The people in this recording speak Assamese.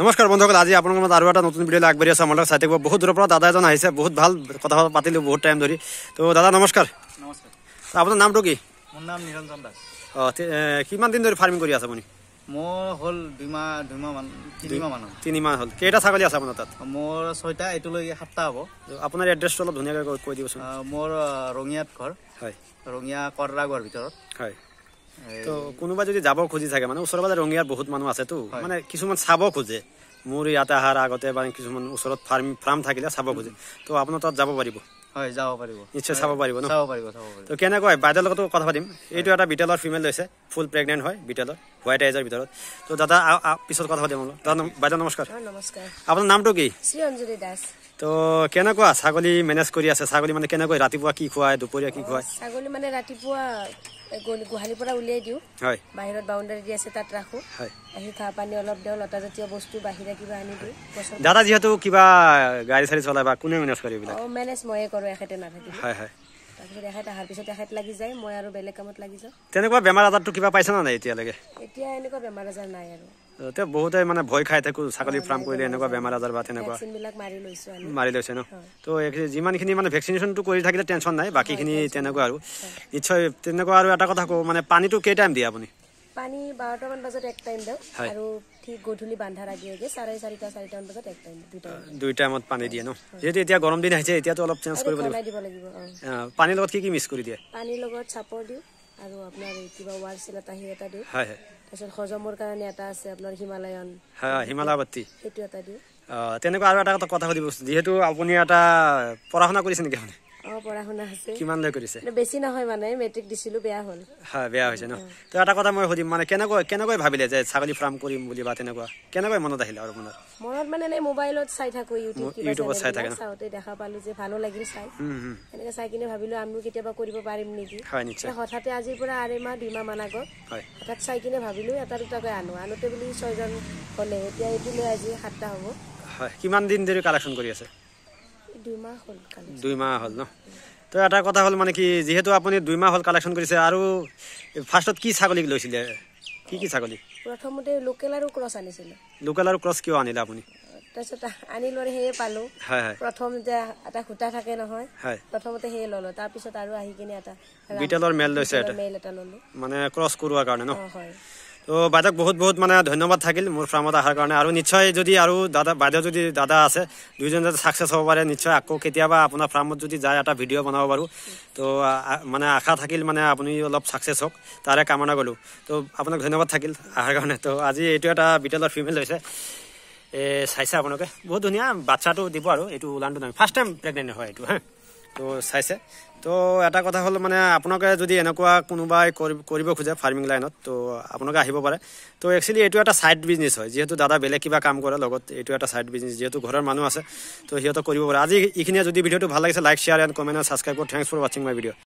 নমস্কাৰ বন্ধুসকল আজি আপোনালোকৰ মাজত আৰু এটা নতুন ভিডিঅ' লৈ আগবাঢ়ি আছে আমাৰ লগত চাই থাকিব বহুত দূৰৰ পৰা দাদা এজন আহিছে বহুত ভাল কথা বতৰা পাতিলোঁ বহুত টাইম ধৰি ত' দাদা নমস্কাৰ নমস্কাৰ আপোনাৰ নামটো কি মোৰ নাম নিৰঞ্জন দাস অঁ কিমান দিন ধৰি ফাৰ্মিং কৰি আছে আপুনি মোৰ হ'ল দুইমাহ দুইমাহমান তিনিমাহমান কেইটা ছাগলী আছে আপোনাৰ তাত মোৰ ছয়টা এইটোলৈকে সাতটা হ'ব আপোনাৰ ৰঙিয়াত ঘৰ হয় ৰঙিয়া কৰ্ৰাগড়ৰ ভিতৰত হয় তো কোনোবা যদি যাব খুজি থাকে মানে ওচৰ পাজৰে ৰঙিয়াৰ বহুত মানুহ আছেতো মানে কিছুমান চাব খোজে মোৰ ইয়াতে অহাৰ আগতে বা কিছুমান ওচৰত ফাৰ্ম ফাৰ্ম থাকিলে চাব খোজে তো আপোনাৰ তাত যাব পাৰিব বাইদেউৰ লগতো এইটো এটা বিটেলৰ ফিমেল ফুল প্ৰেগনেণ্ট হয় বিটেলৰ হোৱাইট ভিতৰত তো দাদা পিছত বাইদেউ নমস্কাৰ নমস্কাৰ আপোনাৰ নামটো কি দাস কেনেকুৱা ছাগলী মেনেজ কৰি আছে ছাগলী মানে কেনেকৈ ৰাতিপুৱা কি খুৱায় দুপৰীয়া কি খুৱায় ছাগলী ৰাতিপুৱা গোহালিৰ পৰা উলিয়াই দিওঁ বাহিৰত বাউণ্ডাৰী দি আছে তাত ৰাখো আহি ঘাঁহ পানী অলপ দিওঁ লতা জাতীয় বস্তু বাহিৰা কিবা আনি দিওঁ দাদা যিহেতু কিবা গাড়ী চাড়ী চলাই বা কোনে মেনেজ কৰিব মেনেজ ময়ে কৰোঁ এখেতে নাথাকিব তেনেকুৱা বেমাৰ আজাৰটো কিবা পাইছা নাই এতিয়ালৈকে এতিয়া এনেকুৱা বেমাৰ আজাৰ নাই আৰু তে বহুতে মানে ভয় খাই থাকো ছাগলী ফাৰ্ম কৰিলে এনেকুৱা বেমাৰ আজাৰ বা তেনেকুৱা মাৰি লৈছে ন তো যিমানখিনি মানে ভেকচিনেশ্যনটো কৰি থাকিলে টেনচন নাই বাকীখিনি তেনেকুৱা আৰু নিশ্চয় তেনেকুৱা আৰু এটা কথা কওঁ মানে পানীটো কেই টাইম দিয়ে আপুনি পানী বাৰটামান বজাত এক টাইম দিওঁ আৰু ঠিক গধূলি বান্ধা লাগি হৈ গৈ চাৰে চাৰিটা চাৰিটামান বজাত এক টাইম দুই দুই টাইমত পানী দিয়ে ন যিহেতু এতিয়া গৰম দিন আহিছে এতিয়াতো অলপ চেঞ্জ কৰিব লাগিব পানীৰ লগত কি কি মিক্স কৰি দিয়ে পানীৰ লগত চাপৰ দিওঁ আৰু আপোনাৰ কিবা ৱাৰ চিলাত আহি এটা দিওঁ তাৰপিছত হজমৰ কাৰণে এটা আছে আপোনাৰ হিমালয়ন হয় হিমালয়াৱতী সেইটো এটা দিওঁ তেনেকুৱা আৰু এটা কথা সুধিব যিহেতু আপুনি এটা পঢ়া শুনা কৰিছে নেকি হঠাতে আজিৰ পৰা আৰে মাহ দুইমাহ মান আগত হঠাৎ চাই কিনে ভাবিলো এটা দুটাকৈ আনো আনোতে বুলি ছয়জন কলে এতিয়া এইটো লৈ আজি সাতটা হব কিমান দিন ধৰি কালেকশ্যন কৰি আছে দুই মাহ হল ন তো এটা কথা হল মানে কি যেহেতু আপনি দুই মাহ হল কালেকশন করেছে আর ফার্স্টত কি ছাগলী লৈছিলে কি কি ছাগলী প্রথমতে লোকেল আর ক্রস আনিছিল লোকেল আর ক্রস কিও আনিলে আপনি তাৰপিছত আনিলো আৰু সেয়ে পালো প্ৰথম যে এটা সূতা থাকে নহয় প্ৰথমতে সেই ললো তাৰপিছত আৰু আহি কিনে এটা বিটেলৰ মেল লৈছে মেল এটা ললো মানে ক্ৰছ কৰোৱাৰ কাৰণে ন হয় তো বাইদেউক বহুত বহুত মানে ধন্যবাদ থাকিল মোৰ ফ্ৰামত অহাৰ কাৰণে আৰু নিশ্চয় যদি আৰু দাদা বাইদেউ যদি দাদা আছে দুইজন যাতে ছাকচেছ হ'ব পাৰে নিশ্চয় আকৌ কেতিয়াবা আপোনাৰ ফ্ৰামত যদি যায় এটা ভিডিঅ' বনাব পাৰোঁ তো মানে আশা থাকিল মানে আপুনি অলপ ছাকচেছ হওক তাৰে কামনা কৰিলোঁ তো আপোনাক ধন্যবাদ থাকিল অহাৰ কাৰণে তো আজি এইটো এটা বিটেলৰ ফিমেল হৈছে এই চাইছে আপোনালোকে বহুত ধুনীয়া বাচ্ছাটো দিব আৰু এইটো ওলানটো ফাৰ্ষ্ট টাইম প্ৰেগনেণ্ট হয় এইটো হা তো চাইছে তো এটা কথা হ'ল মানে আপোনালোকে যদি এনেকুৱা কোনোবাই কৰিব খোজে ফাৰ্মিং লাইনত তো আপোনালোকে আহিব পাৰে তো একচুৱেলি এইটো এটা ছাইড বিজনেছ হয় যিহেতু দাদা বেলেগ কিবা কাম কৰে লগত এইটো এটা ছাইড বিজনেছ যিহেতু ঘৰৰ মানুহ আছে তো সিহঁতক কৰিব পাৰে আজি এইখিনিয়ে যদি ভিডিঅ'টো ভাল লাগিছে like share and comment and subscribe কৰ থেংকছ ফৰ ৱাচিং মাই ভিডিঅ'